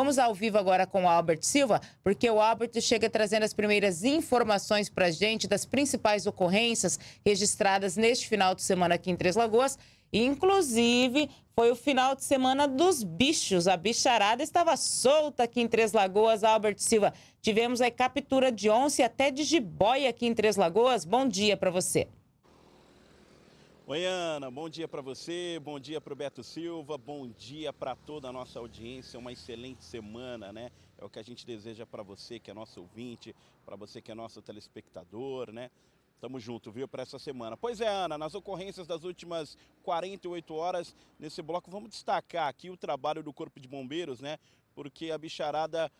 Vamos ao vivo agora com o Albert Silva, porque o Albert chega trazendo as primeiras informações para a gente das principais ocorrências registradas neste final de semana aqui em Três Lagoas. Inclusive, foi o final de semana dos bichos. A bicharada estava solta aqui em Três Lagoas, Albert Silva. Tivemos a captura de onça e até de jiboia aqui em Três Lagoas. Bom dia para você. Oi, Ana, bom dia para você, bom dia para o Beto Silva, bom dia para toda a nossa audiência, uma excelente semana, né? É o que a gente deseja para você que é nosso ouvinte, para você que é nosso telespectador, né? Tamo junto, viu, para essa semana. Pois é, Ana, nas ocorrências das últimas 48 horas, nesse bloco, vamos destacar aqui o trabalho do Corpo de Bombeiros, né? Porque a bicharada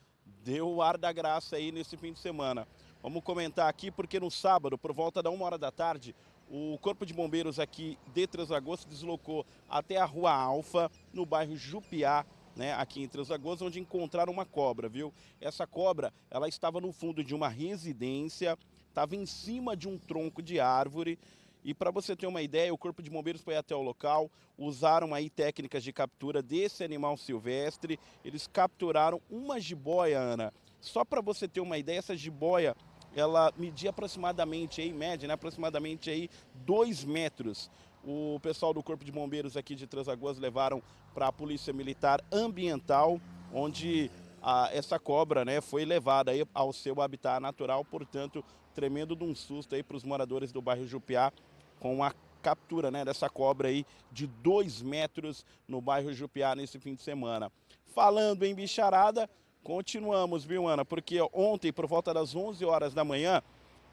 deu o ar da graça aí nesse fim de semana. Vamos comentar aqui, porque no sábado, por volta da uma hora da tarde, o Corpo de Bombeiros aqui de Três Lagoas deslocou até a Rua Alfa, no bairro Jupiá, né, aqui em Três Lagoas, onde encontraram uma cobra, viu? Essa cobra, ela estava no fundo de uma residência, estava em cima de um tronco de árvore, e para você ter uma ideia, o Corpo de Bombeiros foi até o local, usaram aí técnicas de captura desse animal silvestre. Eles capturaram uma jiboia, Ana. Só para você ter uma ideia, essa jiboia ela media aproximadamente, aí, média, né, aproximadamente aí 2 metros. O pessoal do Corpo de Bombeiros aqui de Transagoas levaram para a Polícia Militar Ambiental, onde a, ah, essa cobra né, foi levada aí ao seu habitat natural, portanto, tremendo de um susto para os moradores do bairro Jupiá com a captura né, dessa cobra aí de 2 metros no bairro Jupiá nesse fim de semana. Falando em bicharada, Continuamos, viu, Ana? Porque ontem, por volta das 11 horas da manhã,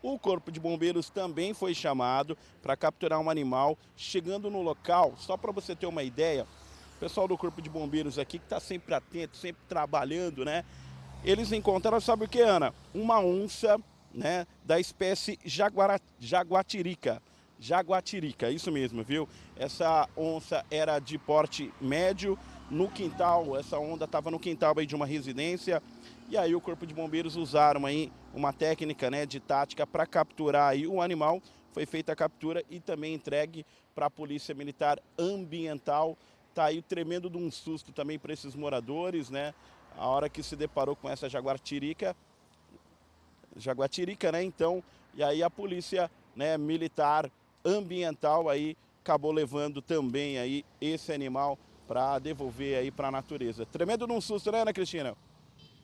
o Corpo de Bombeiros também foi chamado para capturar um animal. Chegando no local, só para você ter uma ideia, o pessoal do Corpo de Bombeiros aqui, que está sempre atento, sempre trabalhando, né? Eles encontraram, sabe o que, Ana? Uma onça, né? Da espécie jaguara, jaguatirica. Jaguatirica, isso mesmo, viu? Essa onça era de porte médio, no quintal, essa onda estava no quintal aí de uma residência. E aí o corpo de bombeiros usaram aí uma técnica, né, de tática para capturar aí o animal. Foi feita a captura e também entregue para a Polícia Militar Ambiental. Tá aí tremendo de um susto também para esses moradores, né? A hora que se deparou com essa jaguatirica, jaguatirica, né? Então, e aí a Polícia, né, Militar Ambiental aí acabou levando também aí esse animal para devolver aí para a natureza. Tremendo num susto, né, Ana Cristina?